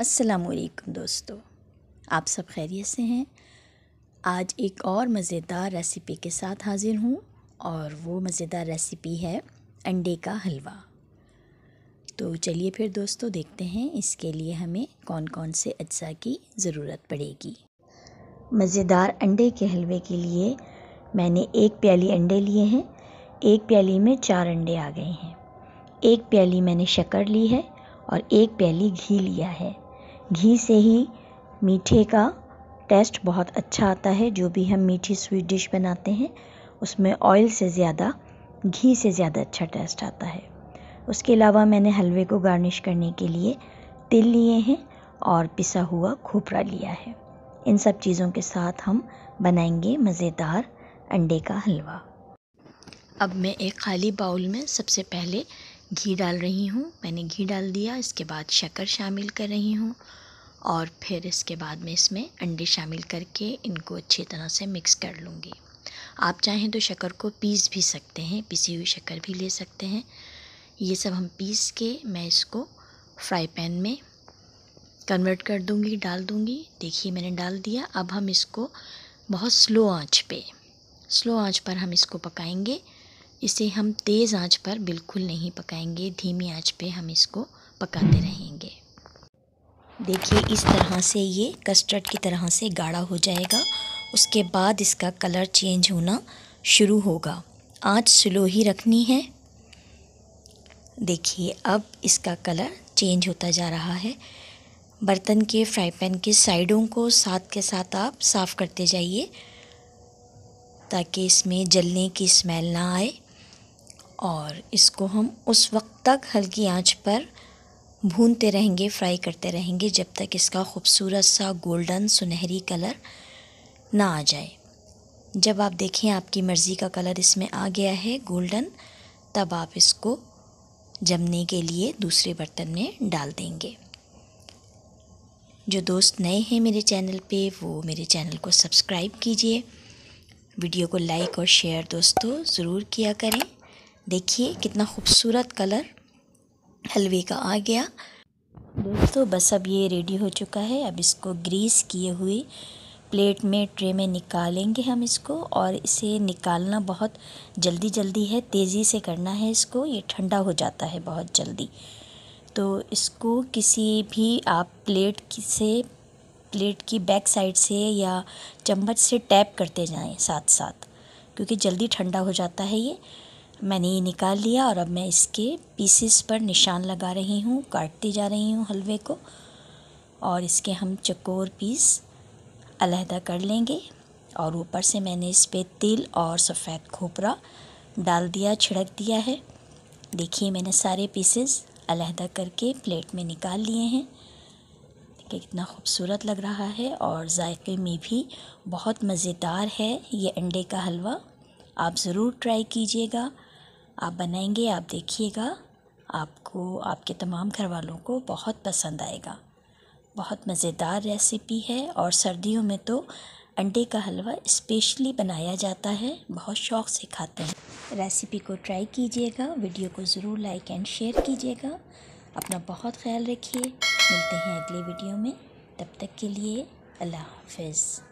असलकुम दोस्तों आप सब खैरियत से हैं आज एक और मज़ेदार रेसिपी के साथ हाज़िर हूँ और वो मज़ेदार रेसिपी है अंडे का हलवा तो चलिए फिर दोस्तों देखते हैं इसके लिए हमें कौन कौन से अज्जा की ज़रूरत पड़ेगी मज़ेदार अंडे के हलवे के लिए मैंने एक प्याली अंडे लिए हैं एक प्याली में चार अंडे आ गए हैं एक प्याली मैंने शक्कर ली है और एक प्याली घी लिया है घी से ही मीठे का टेस्ट बहुत अच्छा आता है जो भी हम मीठी स्वीट डिश बनाते हैं उसमें ऑयल से ज़्यादा घी से ज़्यादा अच्छा टेस्ट आता है उसके अलावा मैंने हलवे को गार्निश करने के लिए तिल लिए हैं और पिसा हुआ खोपरा लिया है इन सब चीज़ों के साथ हम बनाएंगे मज़ेदार अंडे का हलवा अब मैं एक खाली बाउल में सबसे पहले घी डाल रही हूँ मैंने घी डाल दिया इसके बाद शक्कर शामिल कर रही हूँ और फिर इसके बाद में इसमें अंडे शामिल करके इनको अच्छी तरह से मिक्स कर लूँगी आप चाहें तो शक्कर को पीस भी सकते हैं पिसी हुई शक्कर भी ले सकते हैं ये सब हम पीस के मैं इसको फ्राई पैन में कन्वर्ट कर दूँगी डाल दूँगी देखिए मैंने डाल दिया अब हम इसको बहुत स्लो आँच पर स्लो आँच पर हम इसको पकाएँगे इसे हम तेज़ आंच पर बिल्कुल नहीं पकाएंगे धीमी आंच पे हम इसको पकाते रहेंगे देखिए इस तरह से ये कस्टर्ड की तरह से गाढ़ा हो जाएगा उसके बाद इसका कलर चेंज होना शुरू होगा आँच स्लो ही रखनी है देखिए अब इसका कलर चेंज होता जा रहा है बर्तन के फ्राई पैन के साइडों को साथ के साथ आप साफ़ करते जाइए ताकि इसमें जलने की स्मेल ना आए और इसको हम उस वक्त तक हल्की आंच पर भूनते रहेंगे फ्राई करते रहेंगे जब तक इसका खूबसूरत सा गोल्डन सुनहरी कलर ना आ जाए जब आप देखें आपकी मर्ज़ी का कलर इसमें आ गया है गोल्डन तब आप इसको जमने के लिए दूसरे बर्तन में डाल देंगे जो दोस्त नए हैं मेरे चैनल पे वो मेरे चैनल को सब्सक्राइब कीजिए वीडियो को लाइक और शेयर दोस्तों ज़रूर किया करें देखिए कितना खूबसूरत कलर हलवे का आ गया दोस्तों बस अब ये रेडी हो चुका है अब इसको ग्रीस किए हुए प्लेट में ट्रे में निकालेंगे हम इसको और इसे निकालना बहुत जल्दी जल्दी है तेज़ी से करना है इसको ये ठंडा हो जाता है बहुत जल्दी तो इसको किसी भी आप प्लेट से प्लेट की बैक साइड से या चम्मच से टैप करते जाएं साथ साथ क्योंकि जल्दी ठंडा हो जाता है ये मैंने ये निकाल लिया और अब मैं इसके पीसेस पर निशान लगा रही हूँ काटती जा रही हूँ हलवे को और इसके हम चकोर पीस अलहदा कर लेंगे और ऊपर से मैंने इस पर तिल और सफ़ेद खोपरा डाल दिया छिड़क दिया है देखिए मैंने सारे पीसेस अलहदा करके प्लेट में निकाल लिए हैं देखिए कितना खूबसूरत लग रहा है और जायके में भी बहुत मज़ेदार है ये अंडे का हलवा आप ज़रूर ट्राई कीजिएगा आप बनाएंगे आप देखिएगा आपको आपके तमाम घर वालों को बहुत पसंद आएगा बहुत मज़ेदार रेसिपी है और सर्दियों में तो अंडे का हलवा स्पेशली बनाया जाता है बहुत शौक़ से खाते हैं रेसिपी को ट्राई कीजिएगा वीडियो को ज़रूर लाइक एंड शेयर कीजिएगा अपना बहुत ख्याल रखिए मिलते हैं अगले वीडियो में तब तक के लिए अल्लाह हाफिज़